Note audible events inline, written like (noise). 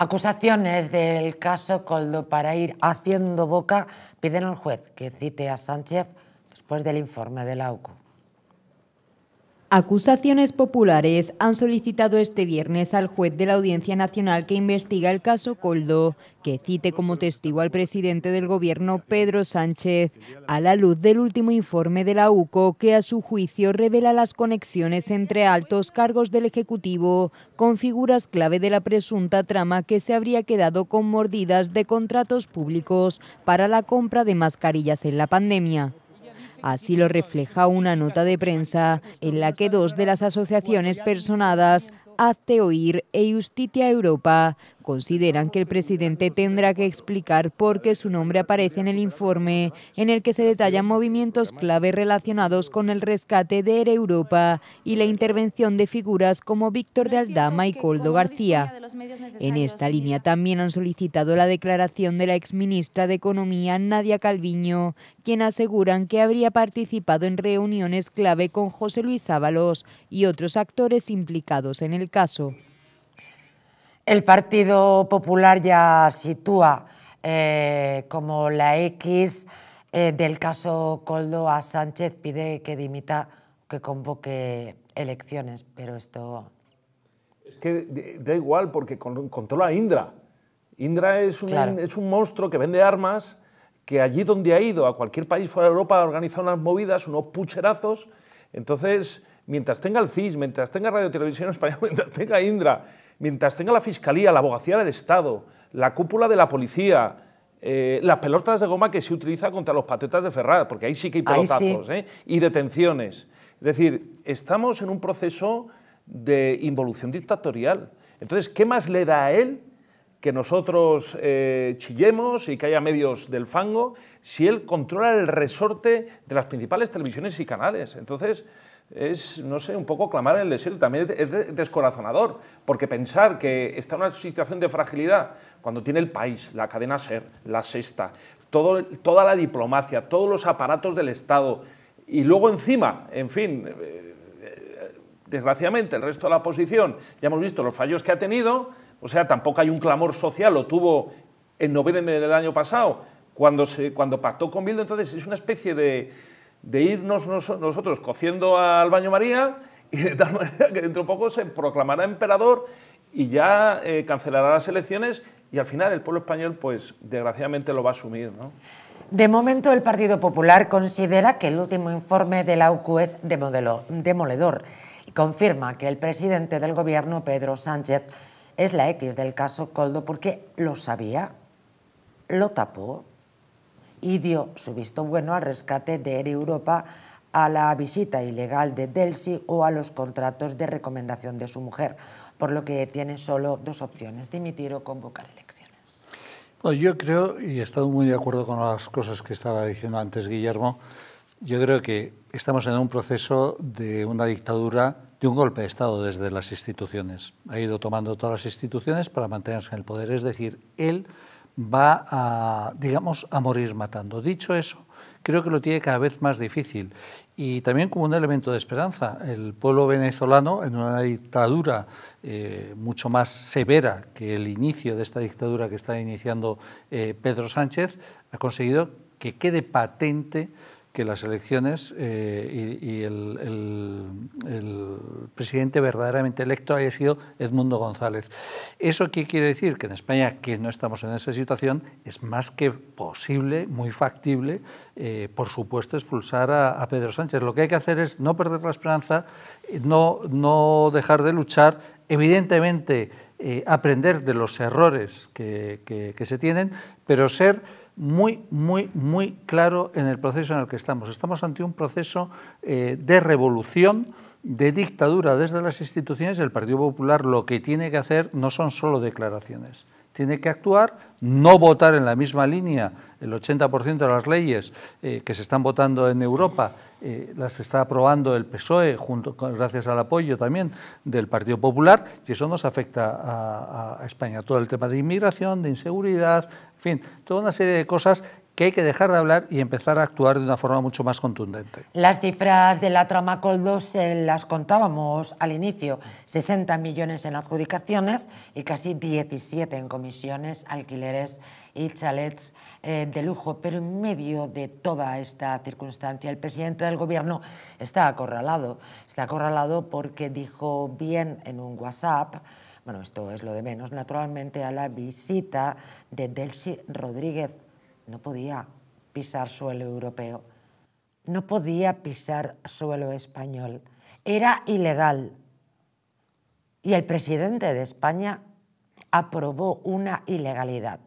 Acusaciones del caso Coldo para ir haciendo boca piden al juez que cite a Sánchez después del informe de la Acusaciones populares han solicitado este viernes al juez de la Audiencia Nacional que investiga el caso Coldo, que cite como testigo al presidente del gobierno Pedro Sánchez, a la luz del último informe de la UCO que a su juicio revela las conexiones entre altos cargos del Ejecutivo con figuras clave de la presunta trama que se habría quedado con mordidas de contratos públicos para la compra de mascarillas en la pandemia. Así lo refleja una nota de prensa en la que dos de las asociaciones personadas, Hazte Oír e Justitia Europa, consideran que el presidente tendrá que explicar por qué su nombre aparece en el informe, en el que se detallan movimientos clave relacionados con el rescate de Europa y la intervención de figuras como Víctor de Aldama y Coldo García. En esta línea también han solicitado la declaración de la exministra de Economía, Nadia Calviño, quien aseguran que habría participado en reuniones clave con José Luis Ábalos y otros actores implicados en el caso. El Partido Popular ya sitúa eh, como la X eh, del caso Coldo a Sánchez, pide que dimita, que convoque elecciones, pero esto... Es que da igual porque controla a Indra. Indra es un, es un monstruo que vende armas, que allí donde ha ido, a cualquier país fuera de Europa, ha organizado unas movidas, unos pucherazos. Entonces, mientras tenga el CIS, mientras tenga Radio Televisión Española, (laughs) mientras tenga Indra, mientras tenga la Fiscalía, la Abogacía del Estado, la cúpula de la policía, eh, las pelotas de goma que se utiliza contra los patetas de Ferrara, porque ahí sí que hay pelotazos, ¿eh? y detenciones. Es decir, estamos en un proceso de involución dictatorial. Entonces, ¿qué más le da a él que nosotros eh, chillemos y que haya medios del fango si él controla el resorte de las principales televisiones y canales? Entonces, es, no sé, un poco clamar en el desierto. También es descorazonador, porque pensar que está en una situación de fragilidad cuando tiene el país, la cadena SER, la sexta, todo, toda la diplomacia, todos los aparatos del Estado, y luego encima, en fin, eh, eh, desgraciadamente el resto de la oposición, ya hemos visto los fallos que ha tenido, o sea, tampoco hay un clamor social, lo tuvo en noviembre del año pasado, cuando, se, cuando pactó con Bildo, entonces es una especie de de irnos nosotros cociendo al baño María y de tal (laughs) manera que dentro de poco se proclamará emperador y ya eh, cancelará las elecciones y al final el pueblo español pues desgraciadamente lo va a asumir. De momento, el Partido Popular considera que el último informe de la UQ es demoledor y confirma que el presidente del gobierno, Pedro Sánchez, es la X del caso Coldo porque lo sabía, lo tapó y dio su visto bueno al rescate de Ere Europa a la visita ilegal de Delsi o a los contratos de recomendación de su mujer, por lo que tiene solo dos opciones, dimitir o convocar elecciones. Pues yo creo, y he estado muy de acuerdo con las cosas que estaba diciendo antes Guillermo, yo creo que estamos en un proceso de una dictadura, de un golpe de Estado desde las instituciones. Ha ido tomando todas las instituciones para mantenerse en el poder, es decir, él va a, digamos, a morir matando. Dicho eso, creo que lo tiene cada vez más difícil y también como un elemento de esperanza. El pueblo venezolano, en una dictadura eh, mucho más severa que el inicio de esta dictadura que está iniciando eh, Pedro Sánchez, ha conseguido que quede patente que las elecciones eh, y, el, presidente verdaderamente electo haya sido Edmundo González. ¿Eso qué quiere decir? Que en España, que no estamos en esa situación, es más que posible, muy factible, eh, por supuesto, expulsar a, Pedro Sánchez. Lo que hay que hacer es no perder la esperanza, no, no dejar de luchar, evidentemente eh, aprender de los errores que se tienen, pero ser muy, muy, muy claro en el proceso en el que estamos. Estamos ante un proceso eh, de revolución, de dictadura desde las instituciones. El Partido Popular lo que tiene que hacer no son solo declaraciones tiene que actuar, no votar en la misma línea. El 80% de las leyes eh, que se están votando en Europa eh, las está aprobando el PSOE, junto con, gracias al apoyo también del Partido Popular, y eso nos afecta a, a España. Todo el tema de inmigración, de inseguridad, en fin, toda una serie de cosas que hay que dejar de hablar y empezar a actuar de una forma mucho más contundente. Las cifras de la trama Coldo se las contábamos al inicio, 60 millones en adjudicaciones y casi 17 en comisiones, alquileres y chalets eh, de lujo. Pero en medio de toda esta circunstancia, el presidente del gobierno está acorralado. Está acorralado porque dijo bien en un WhatsApp, bueno, esto es lo de menos, naturalmente, a la visita de Delcy Rodríguez no podía pisar suelo europeo, no podía pisar suelo español, era ilegal. Y el presidente de España aprobó una ilegalidad.